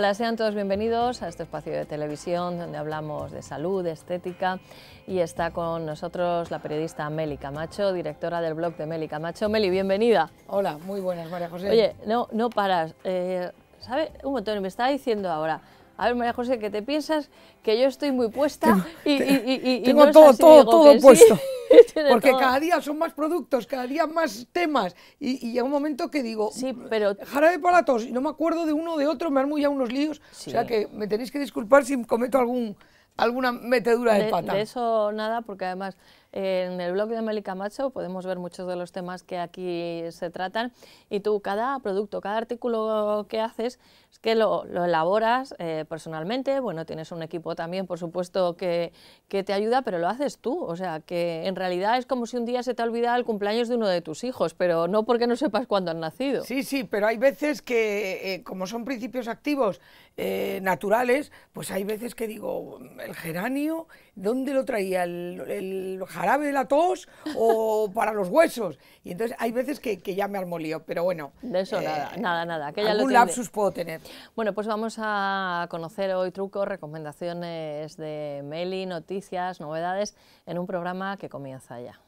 Hola, sean todos bienvenidos a este espacio de televisión donde hablamos de salud, estética y está con nosotros la periodista Meli Camacho, directora del blog de Meli Camacho. Meli, bienvenida. Hola, muy buenas, María José. Oye, no, no paras. Eh, ¿Sabe? Un montón, me está diciendo ahora, a ver María José, que te piensas que yo estoy muy puesta y, y, y, y, Tengo todo, todo, todo puesto. porque cada día son más productos, cada día más temas. Y, llega un momento que digo, sí, pero... jarabe para todos, y no me acuerdo de uno o de otro, me armo ya unos líos. O sea que me tenéis que disculpar si cometo algún alguna metedura de, de pata. De eso nada, porque además en el blog de Meli Camacho podemos ver muchos de los temas que aquí se tratan y tú cada producto, cada artículo que haces es que lo, elaboras eh, personalmente, bueno, tienes un equipo también, por supuesto, que, que, te ayuda, pero lo haces tú, o sea, que en realidad es como si un día se te olvidara el cumpleaños de uno de tus hijos, pero no porque no sepas cuándo han nacido. Sí, sí, pero hay veces que, eh, como son principios activos, eh, naturales, pues hay veces que digo, el geranio, ¿dónde lo traía? ¿El, jarabe de la tos o para los huesos? Y entonces hay veces que, ya me armolío, pero bueno. De eso eh, nada, nada, nada. Que lapsus puedo tener. Bueno, pues vamos a conocer hoy trucos, recomendaciones de Meli, noticias, novedades, en un programa que comienza ya.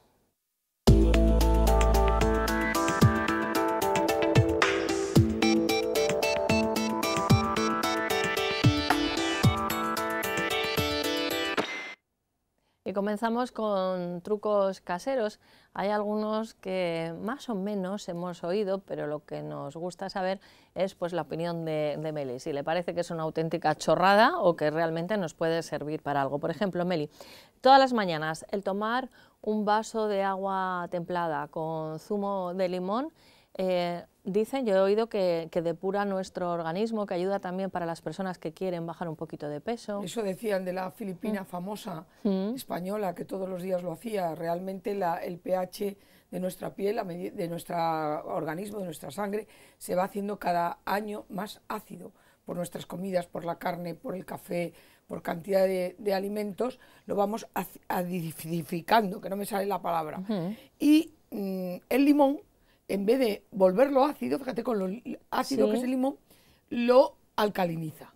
comenzamos con trucos caseros. Hay algunos que más o menos hemos oído, pero lo que nos gusta saber es pues, la opinión de, de Meli. Si le parece que es una auténtica chorrada o que realmente nos puede servir para algo. Por ejemplo, Meli, todas las mañanas el tomar un vaso de agua templada con zumo de limón eh, dicen, yo he oído que, que, depura nuestro organismo, que ayuda también para las personas que quieren bajar un poquito de peso. Eso decían de la filipina mm. famosa mm. española que todos los días lo hacía. Realmente el pH de nuestra piel, de nuestro organismo, de nuestra sangre, se va haciendo cada año más ácido por nuestras comidas, por la carne, por el café, por cantidad de, alimentos, lo vamos acidificando, que no me sale la palabra. Y mm, el limón en vez de volverlo ácido, fíjate con lo ácido que es el limón, lo alcaliniza.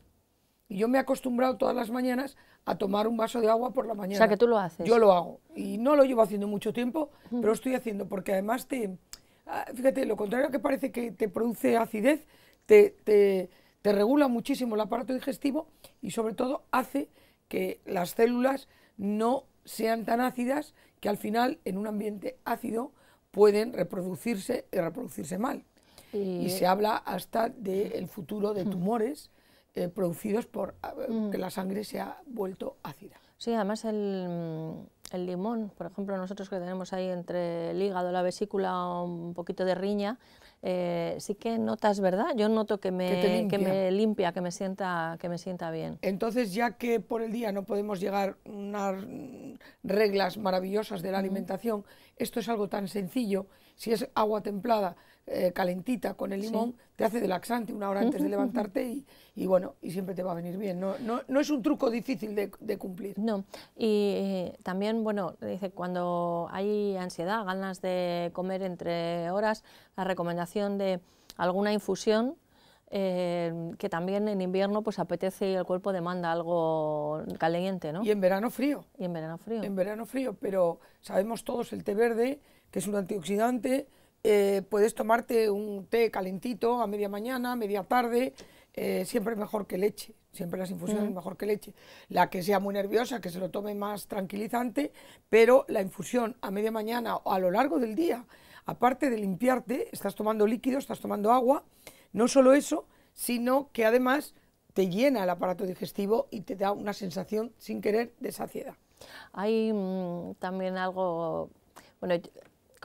Y yo me he acostumbrado todas las mañanas a tomar un vaso de agua por la mañana. O sea, que tú lo haces. Yo lo hago. Y no lo llevo haciendo mucho tiempo, pero lo estoy haciendo porque además te... Ah, fíjate, lo contrario que parece que te produce acidez, te regula muchísimo el aparato digestivo y sobre todo hace que las células no sean tan ácidas que al final en un ambiente ácido pueden reproducirse y reproducirse mal. Y, se eh, habla hasta del futuro de mm. tumores eh, producidos por eh, mm. que la sangre se ha vuelto ácida. Sí, además el, mm, el, limón, por ejemplo, nosotros que tenemos ahí entre el hígado, la vesícula, un poquito de riña, eh, sí que notas, ¿verdad? Yo noto que me, limpia, que me, sienta, que me sienta bien. Entonces, ya que por el día no podemos llegar a unas reglas maravillosas de la alimentación, esto es algo tan sencillo, si es agua templada, eh, calentita con el limón, te hace de laxante una hora antes de levantarte y, bueno, y siempre te va a venir bien. No, no, es un truco difícil de, cumplir. No, y eh, también, bueno, dice, cuando hay ansiedad, ganas de comer entre horas, la recomendación de alguna infusión eh, que también en invierno pues apetece y el cuerpo demanda algo caliente, ¿no? Y en verano frío. Y en verano frío. En verano frío, pero sabemos todos el té verde, que es un antioxidante, eh, puedes tomarte un té calentito a media mañana, media tarde, eh, siempre mejor que leche, siempre las infusiones mm. mejor que leche. La que sea muy nerviosa, que se lo tome más tranquilizante, pero la infusión a media mañana o a lo largo del día, aparte de limpiarte, estás tomando líquido, estás tomando agua, no solo eso, sino que además te llena el aparato digestivo y te da una sensación sin querer de saciedad. Hay mm, también algo, bueno,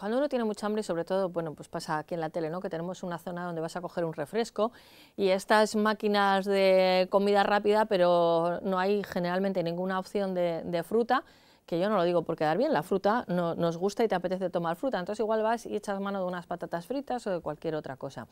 cuando uno tiene mucha hambre y sobre todo, bueno, pues pasa aquí en la tele, ¿no? Que tenemos una zona donde vas a coger un refresco y estas máquinas de comida rápida, pero no hay generalmente ninguna opción de fruta que yo no lo digo por quedar bien, la fruta no, nos gusta y te apetece tomar fruta, entonces igual vas y echas mano de unas patatas fritas o de cualquier otra cosa.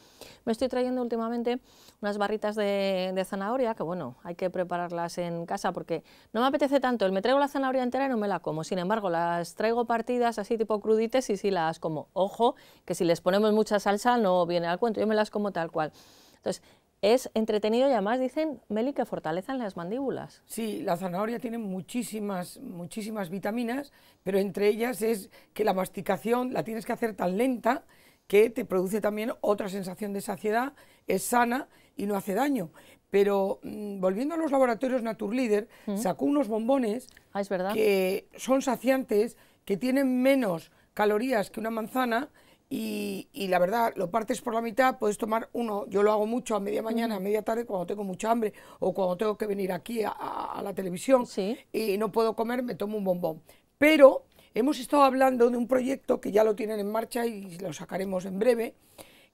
Me estoy trayendo últimamente unas barritas de, zanahoria, que bueno, hay que prepararlas en casa porque no me apetece tanto, el me traigo la zanahoria entera y no me la como, sin embargo las traigo partidas así tipo crudites y sí las como. Ojo, que si les ponemos mucha salsa no viene al cuento, yo me las como tal cual. Entonces, es entretenido y además dicen, Meli, que fortalecen las mandíbulas. Sí, la zanahoria tiene muchísimas, muchísimas vitaminas, pero entre ellas es que la masticación la tienes que hacer tan lenta que te produce también otra sensación de saciedad, es sana y no hace daño. Pero mm, volviendo a los laboratorios Naturleader, mm. sacó unos bombones ah, que son saciantes, que tienen menos calorías que una manzana, y, la verdad, lo partes por la mitad, puedes tomar uno, yo lo hago mucho a media mañana, a media tarde, cuando tengo mucha hambre o cuando tengo que venir aquí a, la televisión y no puedo comer, me tomo un bombón. Pero hemos estado hablando de un proyecto que ya lo tienen en marcha y lo sacaremos en breve,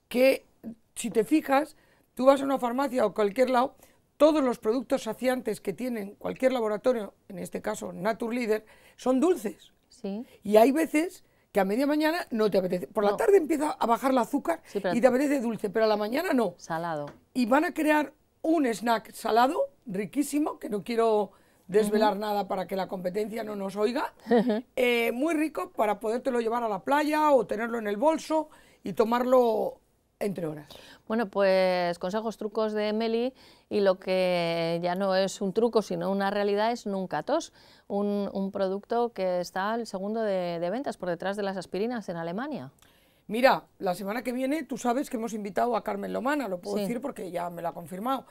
que si te fijas, tú vas a una farmacia o cualquier lado, todos los productos saciantes que tienen cualquier laboratorio, en este caso naturleader Leader, son dulces. Y hay veces que a media mañana no te apetece. Por la tarde empieza a bajar el azúcar y te apetece dulce, pero a la mañana no. Salado. Y van a crear un snack salado, riquísimo, que no quiero desvelar nada para que la competencia no nos oiga, eh, muy rico para podértelo llevar a la playa o tenerlo en el bolso y tomarlo entre horas. Bueno, pues consejos, trucos de Meli y lo que ya no es un truco, sino una realidad es Nunca Tos, un, producto que está El segundo de, ventas por detrás de las aspirinas en Alemania. Mira, la semana que viene tú sabes que hemos invitado a Carmen Lomana, lo puedo decir porque ya me lo ha confirmado.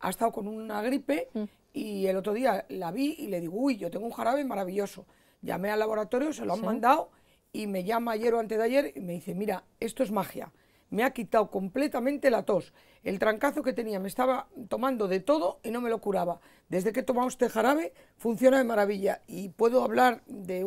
Ha estado con una gripe mm. y el otro día la vi y le digo, uy, yo tengo un jarabe maravilloso. Llamé al laboratorio, se lo han mandado y me llama ayer o antes de ayer y me dice, mira, esto es magia me ha quitado completamente la tos. El trancazo que tenía, me estaba tomando de todo y no me lo curaba. Desde que he tomado este jarabe funciona de maravilla y puedo hablar de,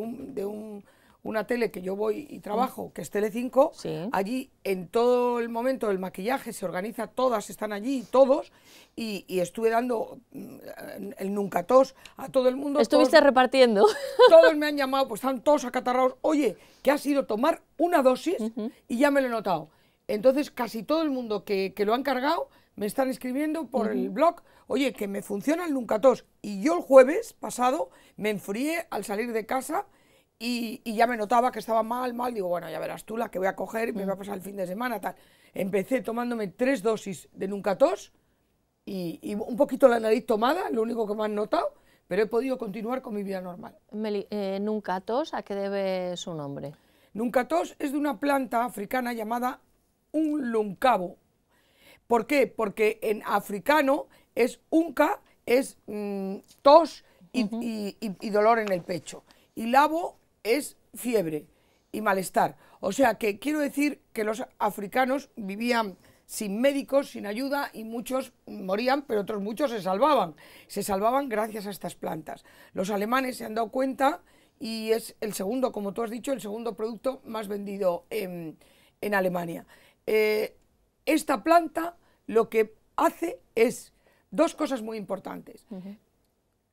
una tele que yo voy y trabajo, mm. que es Tele5. Allí en todo el momento del maquillaje se organiza, todas están allí, todos, y, estuve dando mm, el nunca tos a todo el mundo. Estuviste repartiendo. Todos me han llamado, pues están todos acatarrados. Oye, que ha sido tomar una dosis y ya me lo he notado. Entonces, casi todo el mundo que, lo han cargado me están escribiendo por el blog, oye, que me funciona el Nunca Tos. Y yo el jueves pasado me enfrié al salir de casa y, ya me notaba que estaba mal, mal. Digo, bueno, ya verás tú la que voy a coger y me va a mm. pasar el fin de semana, tal. Empecé tomándome tres dosis de Nunca Tos y, un poquito la nariz tomada, lo único que me han notado, pero he podido continuar con mi vida normal. Eh, Nunca Tos, ¿a qué debe su nombre? Nunca Tos es de una planta africana llamada un luncabo. ¿Por qué? Porque en africano es unca, es mm, tos y, dolor en el pecho. Y labo es fiebre y malestar. O sea que quiero decir que los africanos vivían sin médicos, sin ayuda y muchos morían, pero otros muchos se salvaban. Se salvaban gracias a estas plantas. Los alemanes se han dado cuenta y es el segundo, como tú has dicho, el segundo producto más vendido en Alemania. Eh, esta planta lo que hace es dos cosas muy importantes.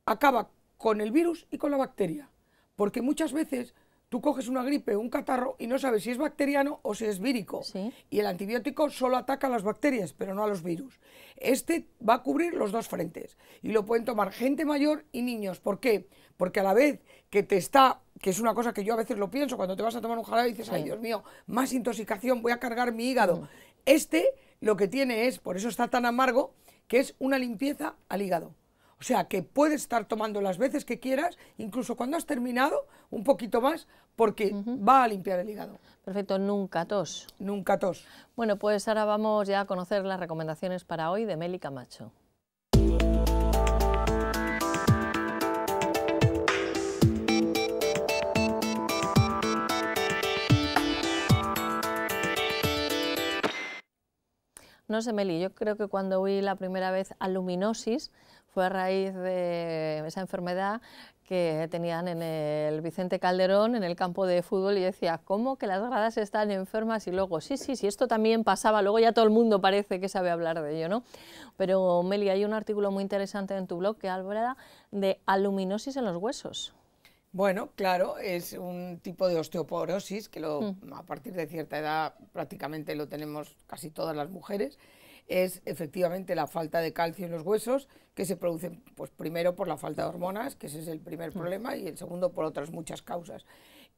Acaba con el virus y con la bacteria, porque muchas veces tú coges una gripe un catarro y no sabes si es bacteriano o si es vírico. Y el antibiótico solo ataca a las bacterias, pero no a los virus. Este va a cubrir los dos frentes y lo pueden tomar gente mayor y niños. ¿Por qué? Porque a la vez que te está, que es una cosa que yo a veces lo pienso, cuando te vas a tomar un jarabe y dices, ay Dios mío, más intoxicación, voy a cargar mi hígado. Mm. Este lo que tiene es, por eso está tan amargo, que es una limpieza al hígado. O sea, que puedes estar tomando las veces que quieras, incluso cuando has terminado, un poquito más, porque va a limpiar el hígado. Perfecto, nunca tos. Nunca tos. Bueno, pues ahora vamos ya a conocer las recomendaciones para hoy de Meli Camacho. No sé, Meli, yo creo que cuando oí la primera vez a luminosis fue a raíz de esa enfermedad que tenían en el Vicente Calderón, en el campo de fútbol, y decía, ¿cómo que las gradas están enfermas? Y luego, sí, sí, sí, esto también pasaba, luego ya todo el mundo parece que sabe hablar de ello, ¿no? Pero, Meli, hay un artículo muy interesante en tu blog que habla de aluminosis en los huesos. Bueno, claro, es un tipo de osteoporosis que lo, mm. a partir de cierta edad prácticamente lo tenemos casi todas las mujeres. Es efectivamente la falta de calcio en los huesos que se producen pues primero por la falta de hormonas, que ese es el primer mm. problema, y el segundo por otras muchas causas.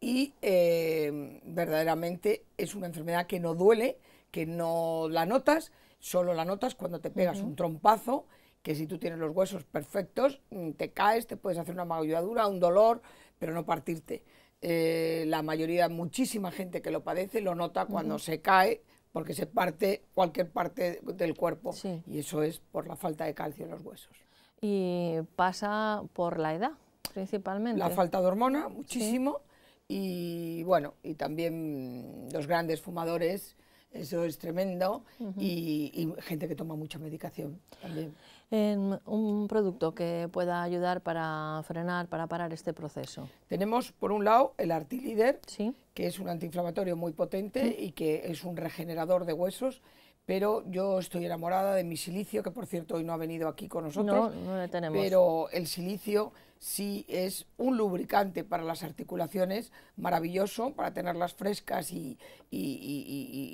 Y em, verdaderamente es una enfermedad que no duele, que no la notas, solo la notas cuando te pegas un trompazo, que si tú tienes los huesos perfectos, mm, te caes, te puedes hacer una magulladura un dolor, pero no partirte. Eh, la mayoría, muchísima gente que lo padece lo nota cuando se cae porque se parte cualquier parte del cuerpo y eso es por la falta de calcio en los huesos. ¿Y pasa por la edad principalmente? La falta de hormona, muchísimo, y bueno, y también los grandes fumadores, eso es tremendo, y, y gente que toma mucha medicación también en un producto que pueda ayudar para frenar, para parar este proceso? Tenemos, por un lado, el Artilider, que es un antiinflamatorio muy potente y que es un regenerador de huesos pero yo estoy enamorada de mi silicio, que por cierto hoy no ha venido aquí con nosotros. No, Pero el silicio sí es un lubricante para las articulaciones, maravilloso, para tenerlas frescas y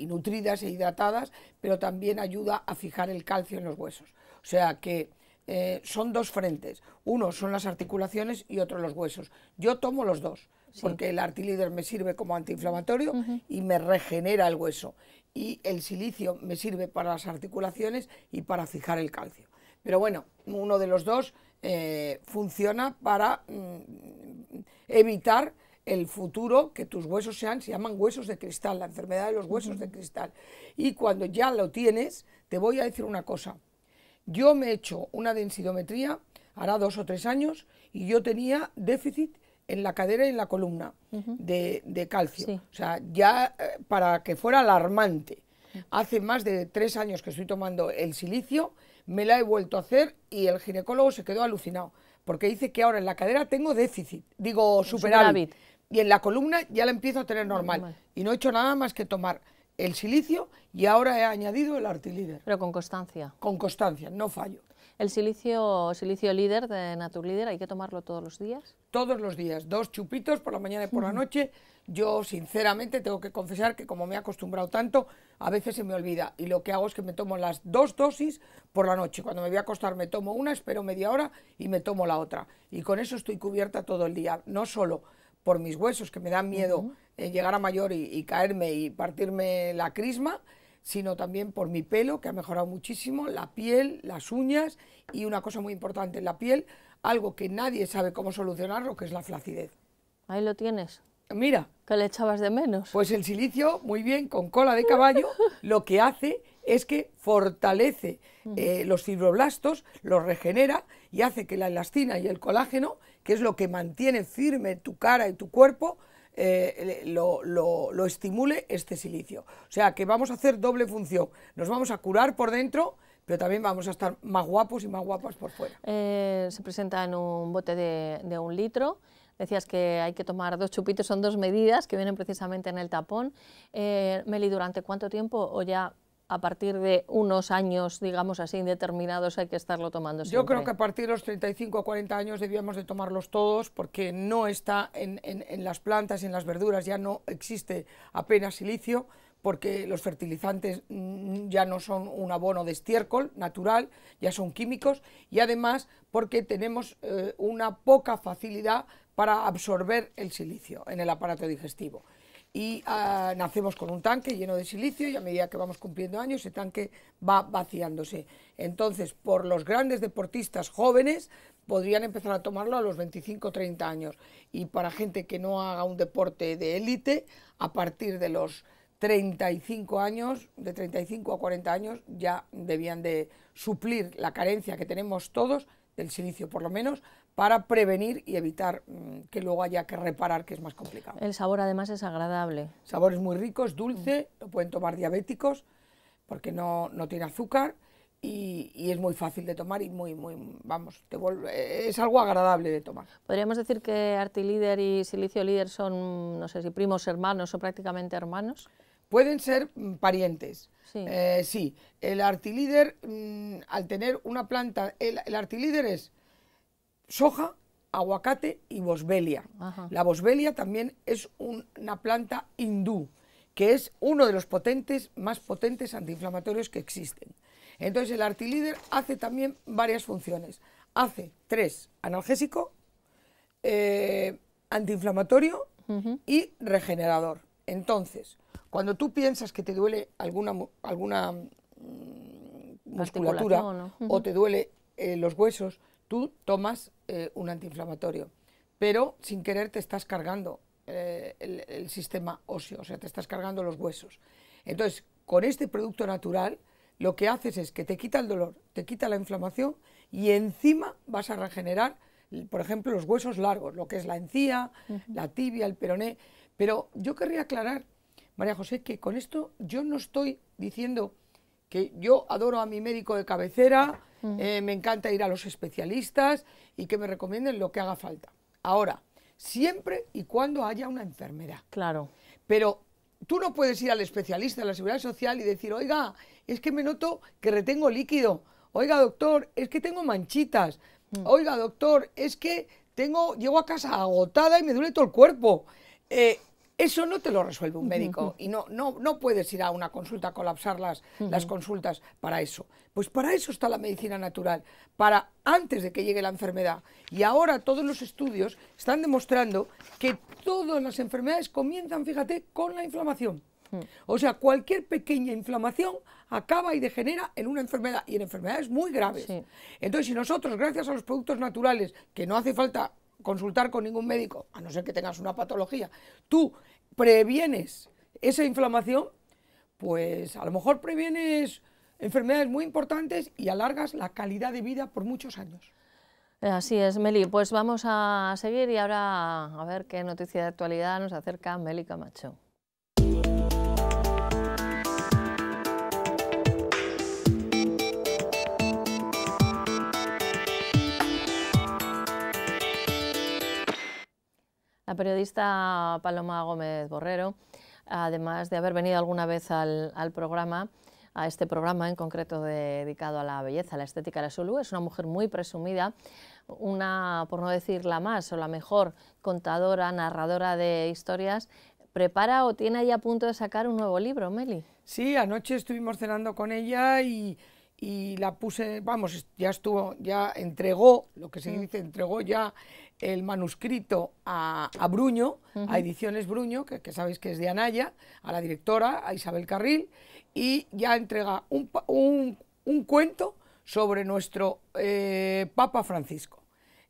nutridas e hidratadas, pero también ayuda a fijar el calcio en los huesos. O sea que eh, son dos frentes. Uno son las articulaciones y otro los huesos. Yo tomo los dos, porque el artilíder me sirve como antiinflamatorio y me regenera el hueso. Y el silicio me sirve para las articulaciones y para fijar el calcio. Pero bueno, uno de los dos eh, funciona para mm, evitar el futuro que tus huesos sean, se llaman huesos de cristal, la enfermedad de los huesos de cristal. Y cuando ya lo tienes, te voy a decir una cosa yo me he hecho una densidometría hará dos o tres años, y yo tenía déficit en la cadera y en la columna de, calcio. O sea, ya eh, para que fuera alarmante. Hace más de tres años que estoy tomando el silicio, me la he vuelto a hacer y el ginecólogo se quedó alucinado, porque dice que ahora en la cadera tengo déficit, digo superávit, y en la columna ya la empiezo a tener normal. y no he hecho nada más que tomar el silicio y ahora he añadido el artilíder. Pero con constancia. Con constancia, no fallo. ¿El silicio, silicio líder de Naturlíder hay que tomarlo todos los días? Todos los días, dos chupitos por la mañana y por la noche. Yo sinceramente tengo que confesar que como me he acostumbrado tanto, a veces se me olvida y lo que hago es que me tomo las dos dosis por la noche. Cuando me voy a acostar me tomo una, espero media hora y me tomo la otra. Y con eso estoy cubierta todo el día, no solo por mis huesos, que me dan miedo eh, llegar a mayor y, caerme y partirme la crisma, sino también por mi pelo, que ha mejorado muchísimo, la piel, las uñas y una cosa muy importante en la piel, algo que nadie sabe cómo solucionarlo, que es la flacidez. Ahí lo tienes. Mira. Que le echabas de menos. Pues el silicio, muy bien, con cola de caballo, lo que hace es que fortalece eh, los fibroblastos, los regenera y hace que la elastina y el colágeno, que es lo que mantiene firme tu cara y tu cuerpo, eh, lo, estimule este silicio. O sea que vamos a hacer doble función. Nos vamos a curar por dentro pero también vamos a estar más guapos y más guapas por fuera. Eh, se presenta en un bote de, un litro. Decías que hay que tomar dos chupitos, son dos medidas que vienen precisamente en el tapón. Eh, Meli, ¿durante cuánto tiempo o ya a partir de unos años, digamos así, indeterminados, hay que estarlo tomando Yo creo que a partir de los 35 o 40 años debíamos de tomarlos todos porque no está en, las plantas, en las verduras, ya no existe apenas silicio porque los fertilizantes ya no son un abono de estiércol natural, ya son químicos, y además porque tenemos eh, una poca facilidad para absorber el silicio en el aparato digestivo y ah, nacemos con un tanque lleno de silicio y a medida que vamos cumpliendo años ese tanque va vaciándose. Entonces, por los grandes deportistas jóvenes podrían empezar a tomarlo a los 25 30 años y para gente que no haga un deporte de élite a partir de los 35 años, de 35 a 40 años ya debían de suplir la carencia que tenemos todos del silicio por lo menos, para prevenir y evitar mm, que luego haya que reparar, que es más complicado. El sabor además es agradable. sabor es muy rico, es dulce, lo pueden tomar diabéticos porque no, tiene azúcar y, es muy fácil de tomar y muy, muy, vamos, es algo agradable de tomar. Podríamos decir que Artilíder y Silicio Líder son, no sé si primos, hermanos o prácticamente hermanos. Pueden ser mm, parientes. Sí. Eh, sí. El artilíder, mm, al tener una planta, el, el artilíder es soja, aguacate y bosbelia. La bosbelia también es una planta hindú, que es uno de los potentes, más potentes antiinflamatorios que existen. Entonces el artilíder hace también varias funciones. Hace tres, analgésico, eh, antiinflamatorio y regenerador. Entonces, cuando tú piensas que te duele alguna, alguna mm, musculatura o te duele eh, los huesos, tú tomas eh, un antiinflamatorio, pero sin querer te estás cargando eh, el, sistema óseo, o sea, te estás cargando los huesos. Entonces, con este producto natural, lo que haces es que te quita el dolor, te quita la inflamación y encima vas a regenerar, por ejemplo, los huesos largos, lo que es la encía, la tibia, el peroné. Pero yo querría aclarar, María José, que con esto yo no estoy diciendo que yo adoro a mi médico de cabecera, Mm. Eh, me encanta ir a los especialistas y que me recomienden lo que haga falta. Ahora, siempre y cuando haya una enfermedad. Claro. Pero tú no puedes ir al especialista de la Seguridad Social y decir, oiga, es que me noto que retengo líquido. Oiga, doctor, es que tengo manchitas. Mm. Oiga, doctor, es que tengo, llego a casa agotada y me duele todo el cuerpo. Eh, eso no te lo resuelve un médico y no, no, no puedes ir a una consulta colapsar las, consultas para eso. Pues para eso está la medicina natural, para antes de que llegue la enfermedad. Y ahora todos los estudios están demostrando que todas las enfermedades comienzan, fíjate, con la inflamación. Hmm. O sea, cualquier pequeña inflamación acaba y degenera en una enfermedad y en enfermedades muy graves. Entonces, si nosotros, gracias a los productos naturales, que no hace falta consultar con ningún médico, a no ser que tengas una patología, tú previenes esa inflamación, pues a lo mejor previenes enfermedades muy importantes y alargas la calidad de vida por muchos años. Eh, así es, Meli. Pues vamos a seguir y ahora a ver qué noticia de actualidad nos acerca Meli Camacho. La periodista Paloma Gómez Borrero, además de haber venido alguna vez al, programa, a este programa en concreto dedicado a la belleza, a la estética de la salud, es una mujer muy presumida, una, por no decir la más o la mejor, contadora, narradora de historias, prepara o tiene ahí a punto de sacar un nuevo libro, Meli. Sí, anoche estuvimos cenando con ella y, y la puse, vamos, ya estuvo, ya entregó, lo que se mm. dice, entregó ya el manuscrito a, a Bruño, a Ediciones Bruño, que, sabéis que es de Anaya, a la directora, a Isabel Carril, y ya entrega un, cuento sobre nuestro eh, Papa Francisco.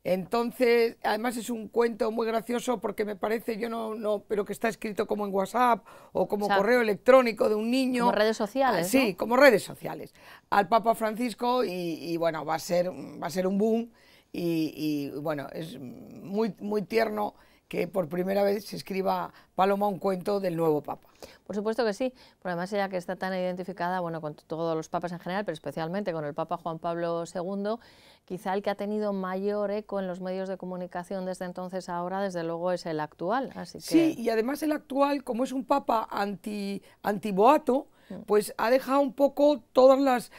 Entonces, además es un cuento muy gracioso porque me parece, yo no, no, pero que está escrito como en WhatsApp o como correo electrónico de un niño. Como redes sociales. Ah, sí, como redes sociales. Al Papa Francisco y, bueno, va a ser, va a ser un boom y, bueno, es muy, muy tierno que por primera vez se escriba Paloma un cuento del nuevo Papa. Por supuesto que sí, por además ella que está tan identificada, bueno, con todos los papas en general, pero especialmente con el Papa Juan Pablo II, quizá el que ha tenido mayor eco en los medios de comunicación desde entonces ahora, desde luego es el actual. Sí, y además el actual, como es un Papa anti, antiboato, pues ha dejado un poco todas las,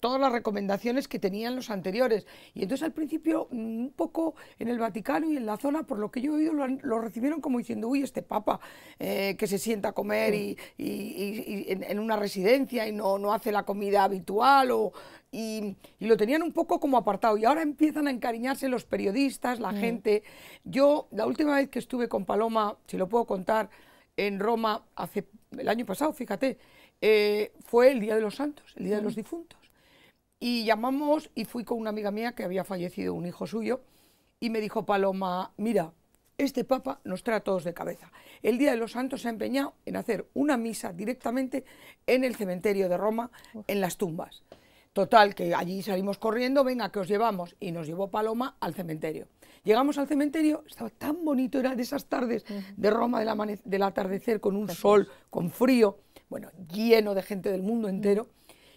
todas las recomendaciones que tenían los anteriores. Y entonces al principio, mm, un poco en el Vaticano y en la zona, por lo que yo he oído, lo, recibieron como diciendo, uy, este papa eh, que se sienta a comer y, en, una residencia y no, hace la comida habitual y, lo tenían un poco como apartado. Y ahora empiezan a encariñarse los periodistas, la mm. gente. Yo, la última vez que estuve con Paloma, si lo puedo contar, en Roma hace el año pasado, fíjate, eh, fue el Día de los Santos, el Día de los Difuntos. Y llamamos y fui con una amiga mía que había fallecido un hijo suyo y me dijo, Paloma, mira, este Papa nos trae a todos de cabeza. El Día de los Santos se ha empeñado en hacer una misa directamente en el cementerio de Roma, en las tumbas. Total, que allí salimos corriendo, venga, que os llevamos. Y nos llevó Paloma al cementerio. Llegamos al cementerio, estaba tan bonito, era de esas tardes de Roma del, atardecer, con un sol, con frío, bueno, lleno de gente del mundo entero.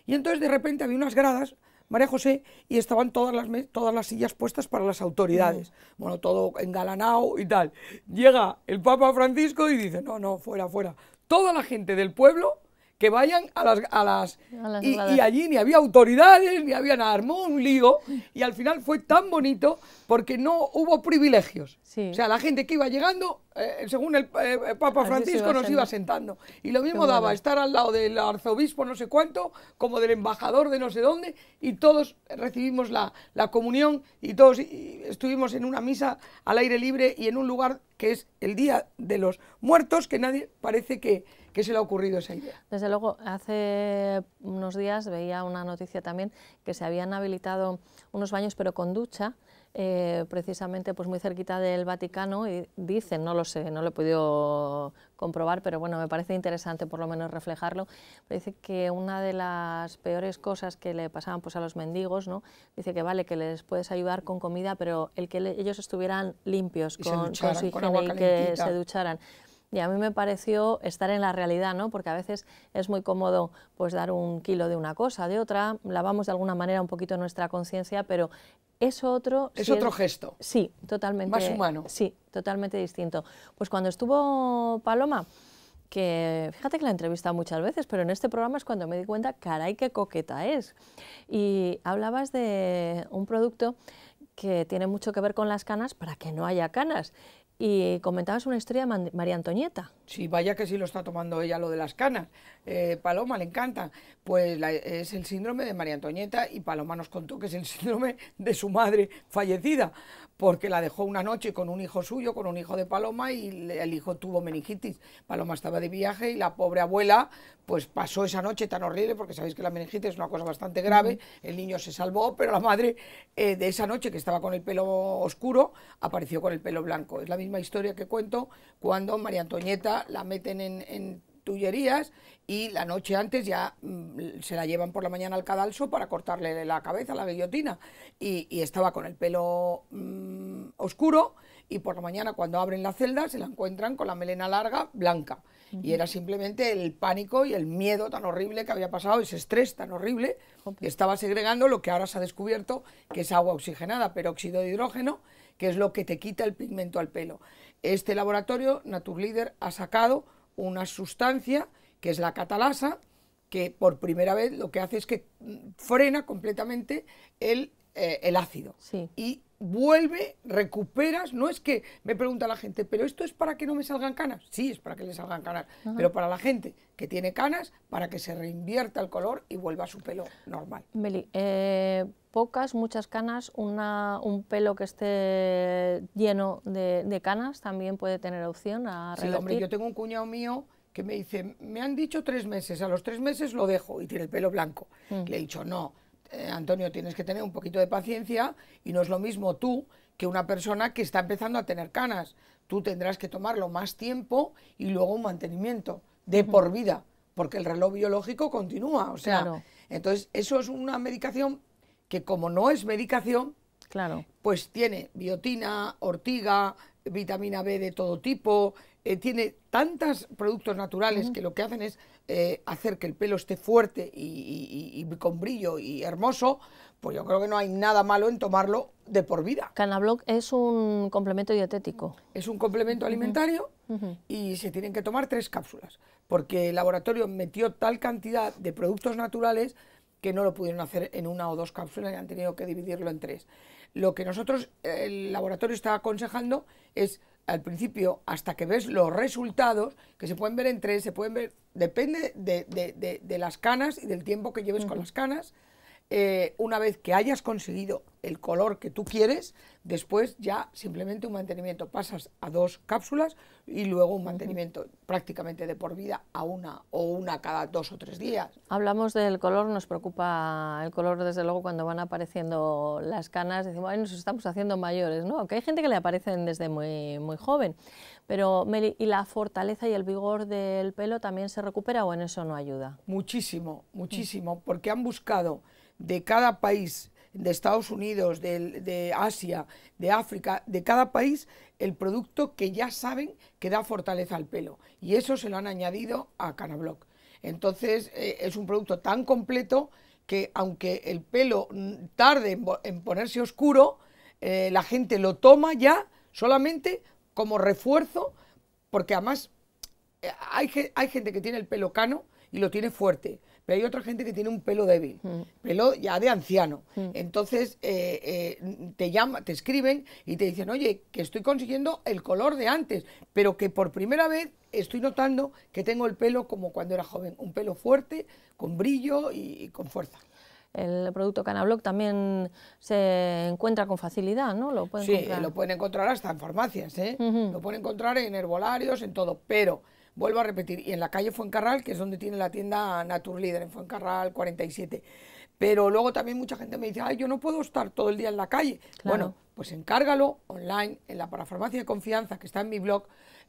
Y entonces de repente había unas gradas, María José, y estaban todas las, todas las sillas puestas para las autoridades. Bueno, todo engalanado y tal. Llega el Papa Francisco y dice, no, no, fuera, fuera. Toda la gente del pueblo que vayan a las... A las, y, allí ni había autoridades, ni había nada, armó un lío y al final fue tan bonito porque no hubo privilegios. O sea, la gente que iba llegando, eh, según el eh, Papa Francisco, nos iba sentando. Y lo mismo daba estar al lado del arzobispo no sé cuánto, como del embajador de no sé dónde, y todos recibimos la, la comunión y todos estuvimos en una misa al aire libre y en un lugar que es el Día de los Muertos, que nadie parece que ¿Qué se le ha ocurrido esa idea? Desde luego, hace unos días veía una noticia también que se habían habilitado unos baños pero con ducha, eh, precisamente pues muy cerquita del Vaticano y dicen, no lo sé, no lo he podido comprobar, pero bueno, me parece interesante por lo menos reflejarlo, dice que una de las peores cosas que le pasaban pues a los mendigos, ¿no? dice que vale, que les puedes ayudar con comida, pero el que ellos estuvieran limpios, con, y que se ducharan. Y a mí me pareció estar en la realidad, ¿no? porque a veces es muy cómodo pues, dar un kilo de una cosa, de otra, lavamos de alguna manera un poquito nuestra conciencia, pero es otro... Es otro gesto. Sí, totalmente. Más humano. Sí, totalmente distinto. Pues cuando estuvo Paloma, que fíjate que la he entrevistado muchas veces, pero en este programa es cuando me di cuenta, caray, qué coqueta es. Y hablabas de un producto que tiene mucho que ver con las canas para que no haya canas y comentabas una historia de María Antonieta. Sí, vaya que sí lo está tomando ella lo de las canas. Eh, Paloma le encanta. Pues es el síndrome de María Antoñeta y Paloma nos contó que es el síndrome de su madre fallecida, porque la dejó una noche con un hijo suyo, con un hijo de Paloma y el hijo tuvo meningitis. Paloma estaba de viaje y la pobre abuela pues pasó esa noche tan horrible, porque sabéis que la meningitis es una cosa bastante grave, el niño se salvó, pero la madre eh, de esa noche que estaba con el pelo oscuro apareció con el pelo blanco. Es la misma historia que cuento cuando María Antoñeta la, meten en, en tullerías y la noche antes ya mm, se la llevan por la mañana al cadalso para cortarle la cabeza, la guillotina. Y, estaba con el pelo mm, oscuro y por la mañana cuando abren la celda se la encuentran con la melena larga blanca. Y era simplemente el pánico y el miedo tan horrible que había pasado, ese estrés tan horrible, que estaba segregando lo que ahora se ha descubierto que es agua oxigenada, peróxido de hidrógeno, que es lo que te quita el pigmento al pelo. Este laboratorio, Naturleader, ha sacado una sustancia que es la catalasa, que por primera vez lo que hace es que mm, frena completamente el, eh, ácido vuelve, recuperas, no es que me pregunta la gente, pero esto es para que no me salgan canas. Sí, es para que le salgan canas, pero para la gente que tiene canas, para que se reinvierta el color y vuelva a su pelo normal. Meli, eh, pocas, muchas canas, un pelo que esté lleno de, canas también puede tener opción a Sí, hombre, yo tengo un cuñado mío que me dice, me han dicho tres meses, a los tres meses lo dejo y tiene el pelo blanco. Mm. Le he dicho, no, eh, Antonio, tienes que tener un poquito de paciencia y no es lo mismo tú que una persona que está empezando a tener canas. Tú tendrás que tomarlo más tiempo y luego un mantenimiento de por vida, porque el reloj biológico continúa. O sea, entonces eso es una medicación que como no es medicación, claro. pues tiene biotina, ortiga, vitamina B de todo tipo, eh, tiene tantos productos naturales que lo que hacen es eh, hacer que el pelo esté fuerte y, con brillo y hermoso, pues yo creo que no hay nada malo en tomarlo de por vida. Canablok es un complemento dietético. Es un complemento alimentario y se tienen que tomar tres cápsulas, porque el laboratorio metió tal cantidad de productos naturales que no lo pudieron hacer en una o dos cápsulas y han tenido que dividirlo en tres. Lo que nosotros, el laboratorio está aconsejando es al principio hasta que ves los resultados, que se pueden ver en tres, se pueden ver, depende de, de, las canas y del tiempo que lleves con las canas, eh, una vez que hayas conseguido el color que tú quieres, después ya simplemente un mantenimiento. Pasas a dos cápsulas y luego un mantenimiento prácticamente de por vida a una o una cada dos o tres días. Hablamos del color, nos preocupa el color desde luego cuando van apareciendo las canas, decimos, ay, nos estamos haciendo mayores, ¿no? Que hay gente que le aparecen desde muy, muy joven, pero Meli, ¿y la fortaleza y el vigor del pelo también se recupera o en eso no ayuda? Muchísimo, mm. muchísimo, porque han buscado de cada país, de Estados Unidos, de, Asia, de África, de cada país, el producto que ya saben que da fortaleza al pelo. Y eso se lo han añadido a Canablock. Entonces eh, es un producto tan completo que aunque el pelo mm, tarde en, ponerse oscuro, eh, la gente lo toma ya solamente como refuerzo, porque además eh, hay gente que tiene el pelo cano y lo tiene fuerte pero hay otra gente que tiene un pelo débil, mm. pelo ya de anciano. Mm. Entonces eh, eh, te, llama, te escriben y te dicen, oye, que estoy consiguiendo el color de antes, pero que por primera vez estoy notando que tengo el pelo como cuando era joven, un pelo fuerte, con brillo y, con fuerza el producto Canablock también se encuentra con facilidad, ¿no? Lo pueden sí, lo pueden encontrar hasta en farmacias, ¿eh? Lo pueden encontrar en herbolarios, en todo, pero vuelvo a repetir, y en la calle Fuencarral, que es donde tiene la tienda Naturleader en Fuencarral 47. Pero luego también mucha gente me dice, ay, yo no puedo estar todo el día en la calle. Bueno, pues encárgalo online en la parafarmacia de confianza que está en mi blog.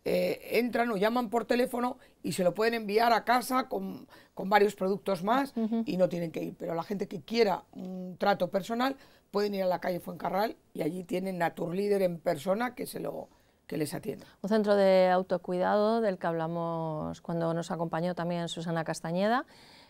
Eh, entran o llaman por teléfono y se lo pueden enviar a casa con, varios productos más y no tienen que ir. Pero la gente que quiera un trato personal pueden ir a la calle Fuencarral y allí tienen Naturleader en persona que se lo, que les Un centro de autocuidado del que hablamos cuando nos acompañó también Susana Castañeda.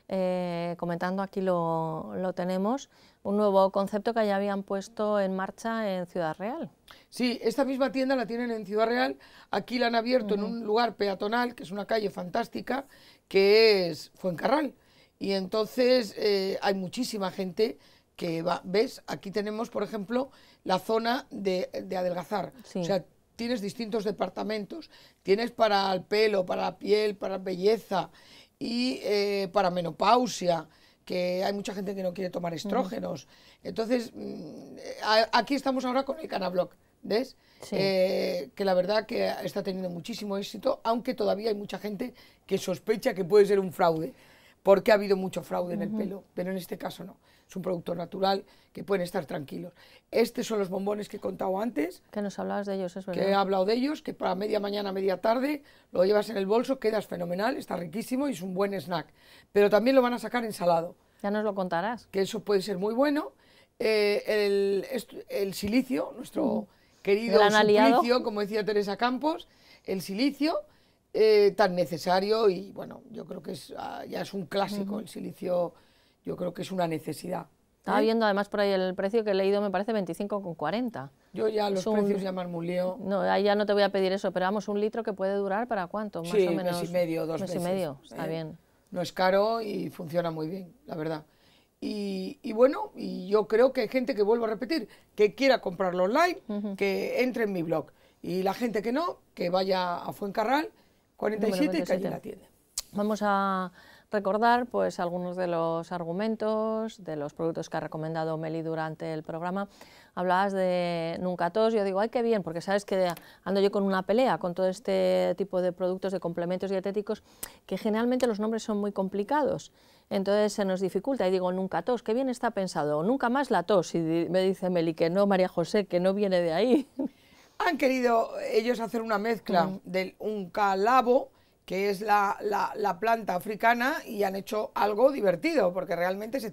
Eh, comentando aquí lo, tenemos, un nuevo concepto que ya habían puesto en marcha en Ciudad Real. Sí, esta misma tienda la tienen en Ciudad Real, aquí la han abierto en un lugar peatonal, que es una calle fantástica, que es Fuencarral. Y entonces eh, hay muchísima gente que va, ves, aquí tenemos, por ejemplo, la zona de, adelgazar tienes distintos departamentos. Tienes para el pelo, para la piel, para belleza y eh, para menopausia que hay mucha gente que no quiere tomar mm. estrógenos. Entonces, mm, aquí estamos ahora con el Canablock, ¿ves? Eh, que la verdad que está teniendo muchísimo éxito, aunque todavía hay mucha gente que sospecha que puede ser un fraude, porque ha habido mucho fraude en el pelo, pero en este caso no es un producto natural, que pueden estar tranquilos. Estos son los bombones que he contado antes. Que nos hablabas de ellos, es verdad. Que he hablado de ellos, que para media mañana, media tarde, lo llevas en el bolso, quedas fenomenal, está riquísimo y es un buen snack. Pero también lo van a sacar ensalado. Ya nos lo contarás. Que eso puede ser muy bueno. Eh, el, silicio, nuestro querido silicio, como decía Teresa Campos, el silicio, eh, tan necesario y bueno, yo creo que ah, ya es un clásico el silicio yo creo que es una necesidad. Estaba ¿eh? viendo además por ahí el precio que he leído, me parece 25,40. Yo ya los precios ya marmuleo. no No, ya no te voy a pedir eso, pero vamos, un litro que puede durar para cuánto, más o menos. mes y medio, dos mes meses. y medio, ¿eh? está bien. No es caro y funciona muy bien, la verdad. Y, bueno, y yo creo que hay gente que, vuelvo a repetir, que quiera comprarlo online, que entre en mi blog. Y la gente que no, que vaya a Fuencarral 47, 47. que allí la tiene. Vamos a recordar pues, algunos de los argumentos, de los productos que ha recomendado Meli durante el programa. Hablabas de Nunca Tos, yo digo, ay, qué bien, porque sabes que ando yo con una pelea con todo este tipo de productos de complementos dietéticos que generalmente los nombres son muy complicados. Entonces se nos dificulta y digo, Nunca Tos, qué bien está pensado, Nunca más la tos. Y me dice Meli que no, María José, que no viene de ahí. Han querido ellos hacer una mezcla del un calabo que es la, la, planta africana, y han hecho algo divertido, porque realmente se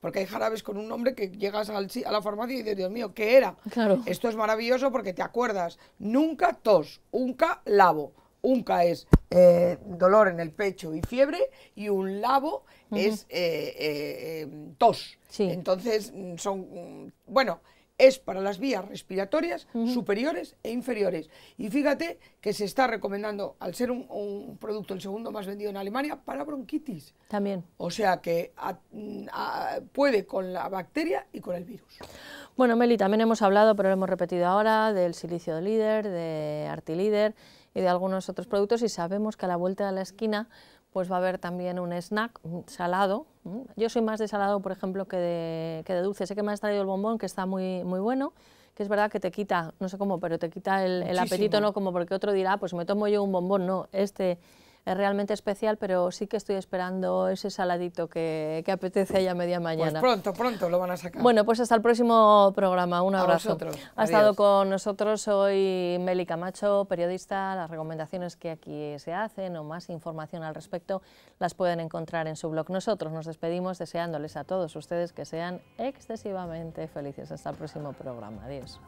porque hay jarabes con un nombre que llegas a la farmacia y dices, Dios mío, ¿qué era? Claro. Esto es maravilloso porque te acuerdas, nunca tos, nunca lavo. nunca es eh, dolor en el pecho y fiebre, y un lavo es eh, eh, tos. Entonces, mm, son, mm, bueno, es para las vías respiratorias superiores e inferiores. Y fíjate que se está recomendando, al ser un, producto el segundo más vendido en Alemania, para bronquitis. También. O sea que puede con la bacteria y con el virus. Bueno, Meli, también hemos hablado, pero lo hemos repetido ahora, del silicio de líder, de artilíder y de algunos otros productos y sabemos que a la vuelta de la esquina pues va a haber también un snack salado. Yo soy más de salado, por ejemplo, que de, que de dulce. Sé que me ha traído el bombón, que está muy, muy bueno, que es verdad que te quita, no sé cómo, pero te quita el, el apetito, ¿no? Como porque otro dirá, ah, pues me tomo yo un bombón, no, este es realmente especial, pero sí que estoy esperando ese saladito que, que apetece ya media pues mañana. Pues pronto, pronto lo van a sacar. Bueno, pues hasta el próximo programa. Un abrazo. Ha estado con nosotros hoy Meli Camacho, periodista. Las recomendaciones que aquí se hacen o más información al respecto las pueden encontrar en su blog. Nosotros nos despedimos deseándoles a todos ustedes que sean excesivamente felices. Hasta el próximo programa. Adiós.